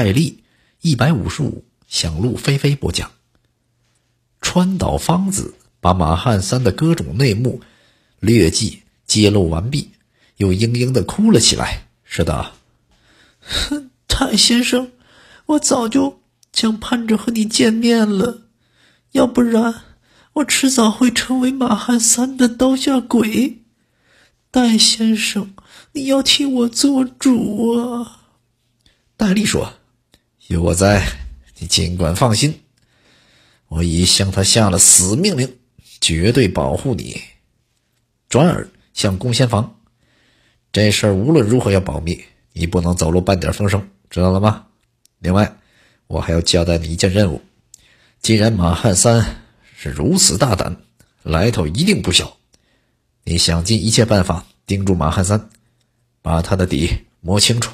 戴笠，一百五十五，想露非非播讲。川岛芳子把马汉三的各种内幕劣迹揭露完毕，又嘤嘤的哭了起来，是的，哼，戴先生，我早就想盼着和你见面了，要不然我迟早会成为马汉三的刀下鬼。戴先生，你要替我做主啊！”戴笠说。有我在，你尽管放心。我已向他下了死命令，绝对保护你。转而向公先房，这事儿无论如何要保密，你不能走漏半点风声，知道了吗？另外，我还要交代你一件任务。既然马汉三是如此大胆，来头一定不小。你想尽一切办法盯住马汉三，把他的底摸清楚。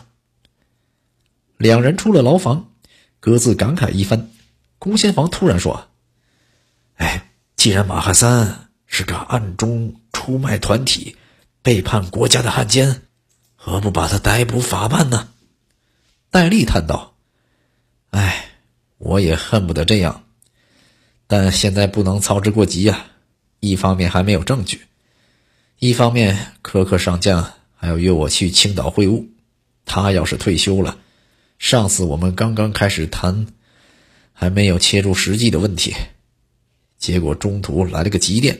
两人出了牢房。各自感慨一番，龚先房突然说：“哎，既然马汉三是个暗中出卖团体、背叛国家的汉奸，何不把他逮捕法办呢？”戴笠叹道：“哎，我也恨不得这样，但现在不能操之过急呀。一方面还没有证据，一方面柯克上将还要约我去青岛会晤，他要是退休了。”上次我们刚刚开始谈，还没有切入实际的问题，结果中途来了个急电。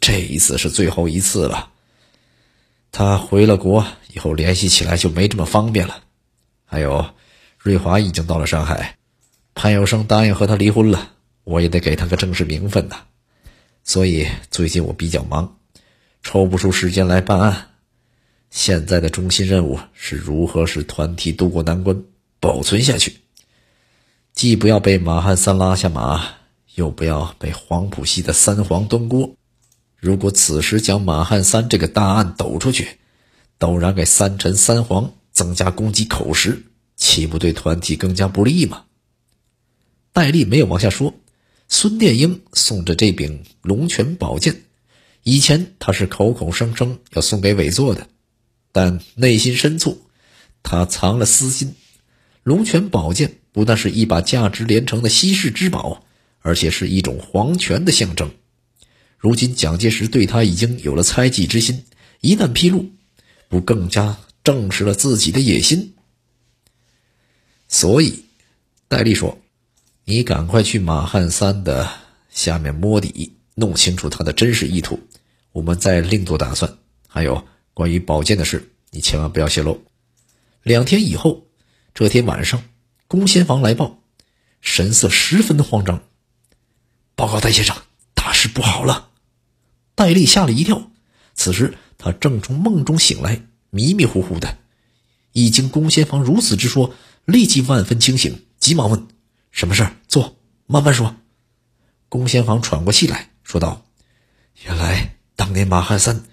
这一次是最后一次了。他回了国以后联系起来就没这么方便了。还有，瑞华已经到了上海，潘有生答应和他离婚了，我也得给他个正式名分呐。所以最近我比较忙，抽不出时间来办案。现在的中心任务是如何使团体渡过难关。保存下去，既不要被马汉三拉下马，又不要被黄埔系的三皇端锅。如果此时将马汉三这个大案抖出去，陡然给三陈三皇增加攻击口实，岂不对团体更加不利吗？戴笠没有往下说。孙殿英送着这柄龙泉宝剑，以前他是口口声声要送给委作的，但内心深处他藏了私心。龙泉宝剑不但是一把价值连城的稀世之宝，而且是一种皇权的象征。如今蒋介石对他已经有了猜忌之心，一旦披露，不更加证实了自己的野心？所以，戴笠说：“你赶快去马汉三的下面摸底，弄清楚他的真实意图，我们再另做打算。还有关于宝剑的事，你千万不要泄露。”两天以后。这天晚上，龚先房来报，神色十分的慌张。报告戴先生，大事不好了！戴笠吓了一跳。此时他正从梦中醒来，迷迷糊糊的。一听龚先房如此之说，立即万分清醒，急忙问：“什么事儿？坐，慢慢说。”龚先房喘过气来说道：“原来当年马汉三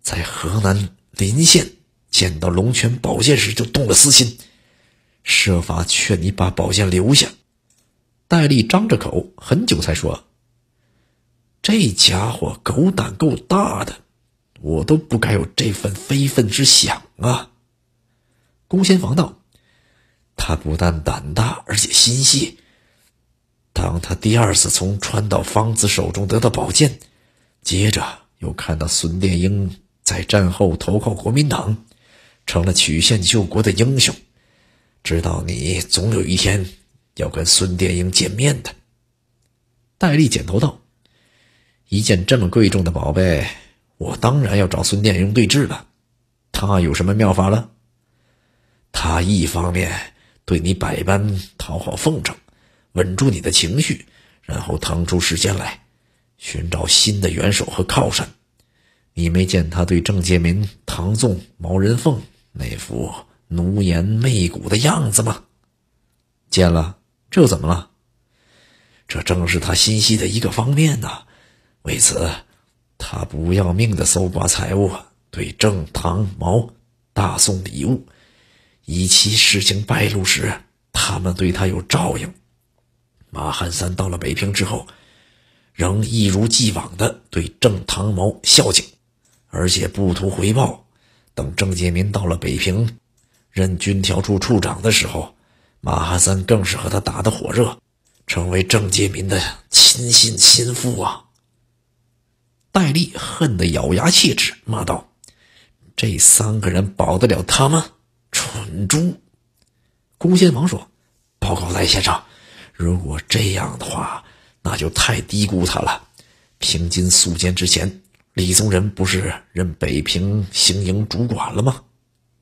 在河南临县见到龙泉宝剑时，就动了私心。”设法劝你把宝剑留下。戴笠张着口很久才说：“这家伙狗胆够大的，我都不该有这份非分之想啊。”龚仙房道：“他不但胆大，而且心细。当他第二次从川岛芳子手中得到宝剑，接着又看到孙殿英在战后投靠国民党，成了曲线救国的英雄。”知道你总有一天要跟孙殿英见面的，戴笠点头道：“一件这么贵重的宝贝，我当然要找孙殿英对质了。他有什么妙法了？他一方面对你百般讨好奉承，稳住你的情绪，然后腾出时间来寻找新的元首和靠山。你没见他对郑介民、唐纵、毛人凤那副……”奴颜媚骨的样子吗？见了这怎么了？这正是他心细的一个方面呐。为此，他不要命的搜刮财物，对郑堂毛、大送礼物，以期事情败露时，他们对他有照应。马汉三到了北平之后，仍一如既往的对郑堂毛孝敬，而且不图回报。等郑介民到了北平。任军调处处长的时候，马哈三更是和他打得火热，成为郑介民的亲信心腹啊。戴笠恨得咬牙切齿，骂道：“这三个人保得了他吗？蠢猪！”龚先王说：“报告戴先生，如果这样的话，那就太低估他了。平津肃监之前，李宗仁不是任北平行营主管了吗？”“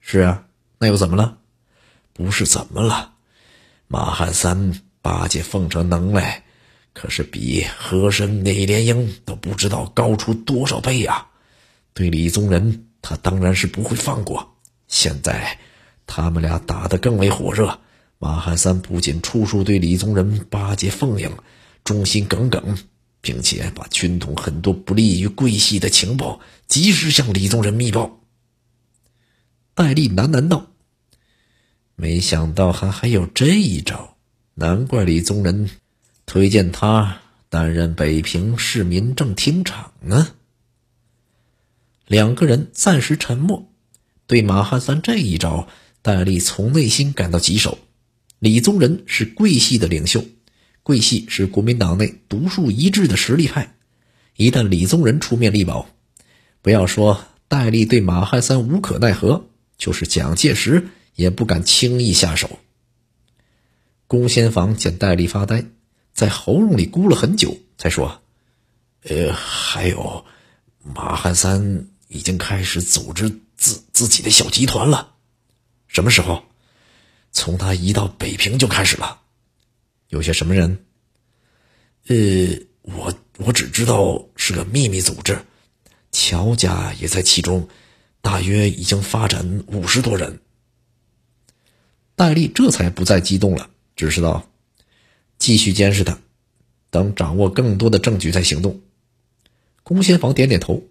是啊。”那又怎么了？不是怎么了，马汉三巴结奉承能耐，可是比和珅、李莲英都不知道高出多少倍呀！对李宗仁，他当然是不会放过。现在他们俩打得更为火热。马汉三不仅处处对李宗仁巴结奉迎，忠心耿耿，并且把军统很多不利于桂系的情报及时向李宗仁密报。戴笠喃喃道：“没想到还还有这一招，难怪李宗仁推荐他担任北平市民政厅长呢。”两个人暂时沉默。对马汉三这一招，戴笠从内心感到棘手。李宗仁是桂系的领袖，桂系是国民党内独树一帜的实力派。一旦李宗仁出面力保，不要说戴笠对马汉三无可奈何。就是蒋介石也不敢轻易下手。公先房见戴笠发呆，在喉咙里咕了很久，才说：“呃，还有，马汉三已经开始组织自自己的小集团了。什么时候？从他一到北平就开始了。有些什么人？呃，我我只知道是个秘密组织，乔家也在其中。”大约已经发展五十多人，戴笠这才不再激动了，只是道：“继续监视他，等掌握更多的证据再行动。”龚先房点点头：“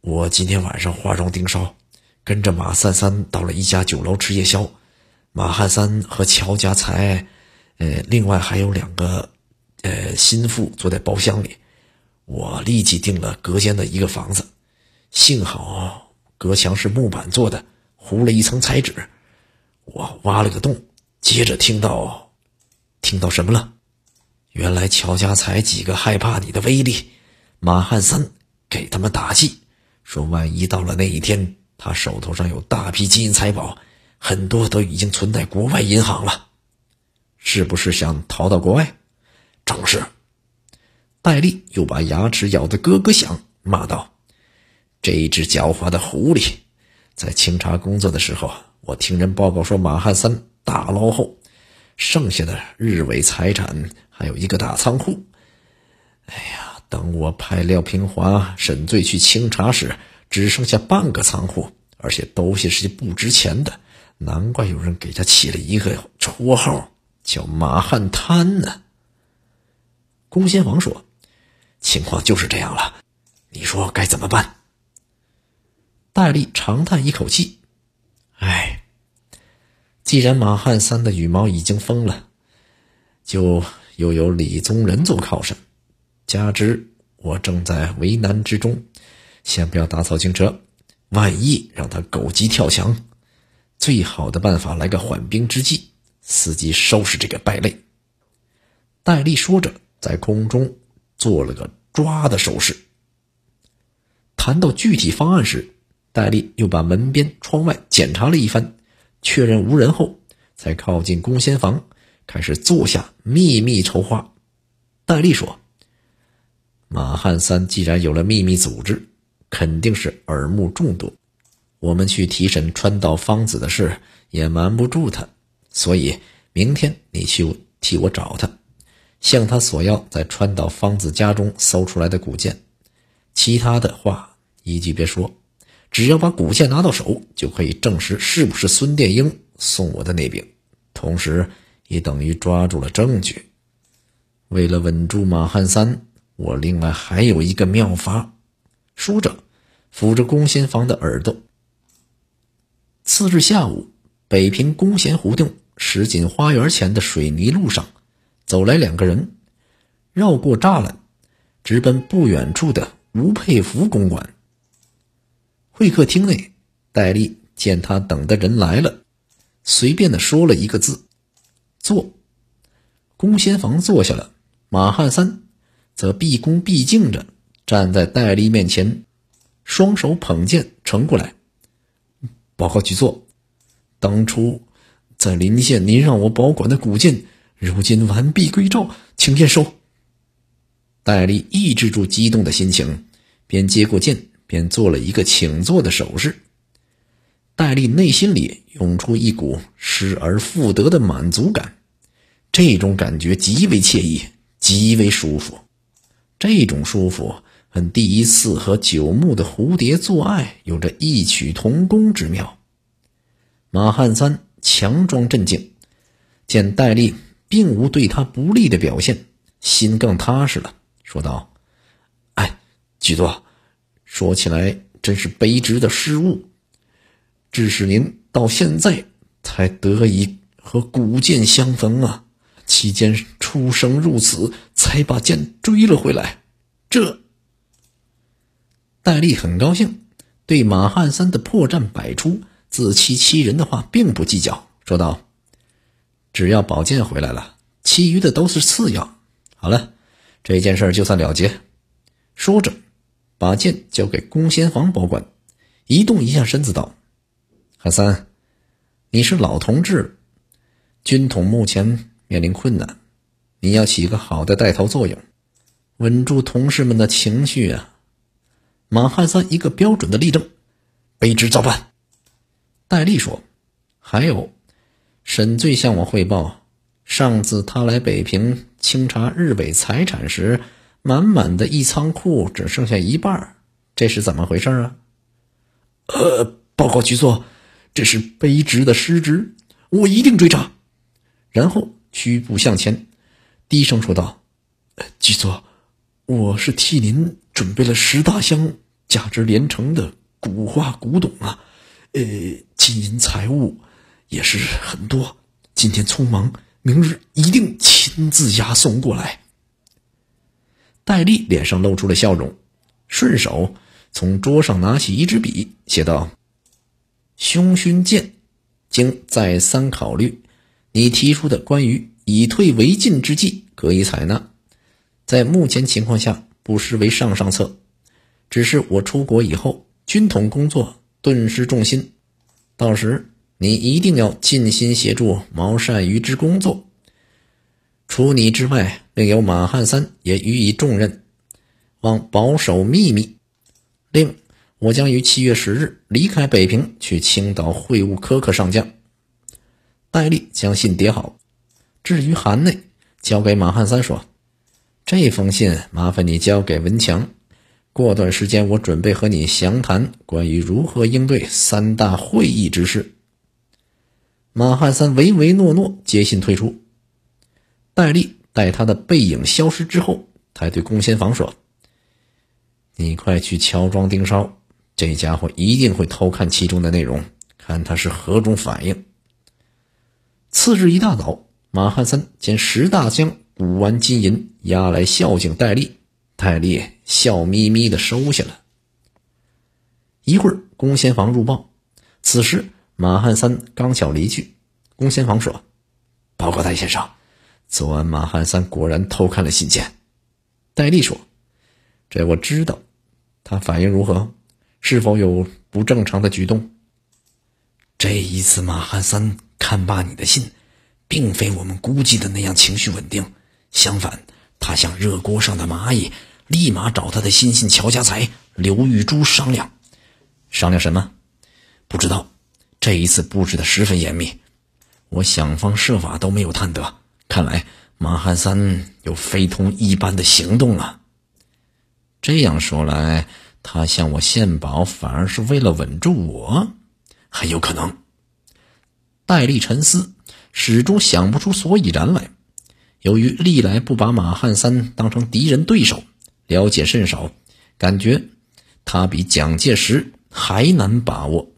我今天晚上化妆盯梢，跟着马三三到了一家酒楼吃夜宵，马汉三和乔家才，呃，另外还有两个，呃，心腹坐在包厢里，我立即订了隔间的一个房子。”幸好隔墙是木板做的，糊了一层彩纸。我挖了个洞，接着听到，听到什么了？原来乔家才几个害怕你的威力，马汉三给他们打气，说万一到了那一天，他手头上有大批金银财宝，很多都已经存在国外银行了，是不是想逃到国外？正是。戴笠又把牙齿咬得咯咯响，骂道。这一只狡猾的狐狸，在清查工作的时候，我听人报告说，马汉三大捞后，剩下的日伪财产还有一个大仓库。哎呀，等我派廖平华审罪去清查时，只剩下半个仓库，而且东西是不值钱的。难怪有人给他起了一个绰号，叫马汉贪呢。龚先王说：“情况就是这样了，你说该怎么办？”戴笠长叹一口气：“哎，既然马汉三的羽毛已经疯了，就又有李宗仁做靠山，加之我正在为难之中，先不要打草惊蛇，万一让他狗急跳墙，最好的办法来个缓兵之计，伺机收拾这个败类。”戴笠说着，在空中做了个抓的手势。谈到具体方案时，戴笠又把门边、窗外检查了一番，确认无人后，才靠近公仙房，开始坐下秘密筹划。戴笠说：“马汉三既然有了秘密组织，肯定是耳目众多。我们去提审川岛芳子的事也瞒不住他，所以明天你去替我找他，向他索要在川岛芳子家中搜出来的古剑。其他的话一句别说。”只要把古剑拿到手，就可以证实是不是孙殿英送我的那柄，同时也等于抓住了证据。为了稳住马汉三，我另外还有一个妙法。说着，抚着龚新房的耳朵。次日下午，北平弓弦胡同石井花园前的水泥路上，走来两个人，绕过栅栏，直奔不远处的吴佩孚公馆。会客厅内，戴笠见他等的人来了，随便的说了一个字：“坐。”公仙房坐下了，马汉三则毕恭毕敬着站在戴笠面前，双手捧剑呈过来：“报告局座，当初在临县您让我保管的古剑，如今完璧归赵，请验收。”戴笠抑制住激动的心情，便接过剑。便做了一个请坐的手势，戴笠内心里涌出一股失而复得的满足感，这种感觉极为惬意，极为舒服。这种舒服和第一次和九牧的蝴蝶做爱有着异曲同工之妙。马汉三强装镇静，见戴笠并无对他不利的表现，心更踏实了，说道：“哎，局座。”说起来，真是卑职的失误，致使您到现在才得以和古剑相逢啊！期间出生入死，才把剑追了回来。这，戴笠很高兴，对马汉三的破绽百出、自欺欺人的话并不计较，说道：“只要宝剑回来了，其余的都是次要。好了，这件事就算了结。”说着。把剑交给宫先皇保管，移动一下身子，道：“汉三，你是老同志，军统目前面临困难，你要起个好的带头作用，稳住同事们的情绪啊！”马汉三一个标准的立正：“卑职照办。”戴笠说：“还有，沈醉向我汇报，上次他来北平清查日伪财产时。”满满的一仓库只剩下一半，这是怎么回事啊？呃，报告局座，这是卑职的失职，我一定追查。然后屈步向前，低声说道：“局座，我是替您准备了十大箱价值连城的古画古董啊，呃，金银财物也是很多。今天匆忙，明日一定亲自押送过来。”戴笠脸上露出了笑容，顺手从桌上拿起一支笔，写道：“熊勋剑，经再三考虑，你提出的关于以退为进之计可以采纳，在目前情况下不失为上上策。只是我出国以后，军统工作顿时重心，到时你一定要尽心协助毛善余之工作。除你之外。”并由马汉三也予以重任，望保守秘密。另，我将于七月十日离开北平，去青岛会晤科科上将。戴笠将信叠好，至于函内，交给马汉三说：“这封信麻烦你交给文强。过段时间，我准备和你详谈关于如何应对三大会议之事。”马汉三唯唯诺诺，接信退出。戴笠。在他的背影消失之后，他对龚先房说：“你快去乔装盯梢，这家伙一定会偷看其中的内容，看他是何种反应。”次日一大早，马汉三将十大箱古玩金银押来孝敬戴笠，戴笠笑眯眯的收下了。一会儿，龚先房入报，此时马汉三刚巧离去，龚先房说：“报告戴先生。”昨晚马汉三果然偷看了信件，戴笠说：“这我知道，他反应如何？是否有不正常的举动？”这一次马汉三看罢你的信，并非我们估计的那样情绪稳定，相反，他像热锅上的蚂蚁，立马找他的亲信乔家财、刘玉珠商量。商量什么？不知道。这一次布置的十分严密，我想方设法都没有探得。看来马汉三有非同一般的行动了。这样说来，他向我献宝，反而是为了稳住我，很有可能。戴笠沉思，始终想不出所以然来。由于历来不把马汉三当成敌人对手，了解甚少，感觉他比蒋介石还难把握。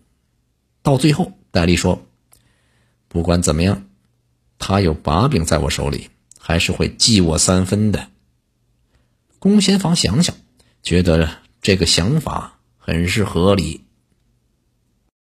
到最后，戴笠说：“不管怎么样。”他有把柄在我手里，还是会忌我三分的。龚贤房想想，觉得这个想法很是合理。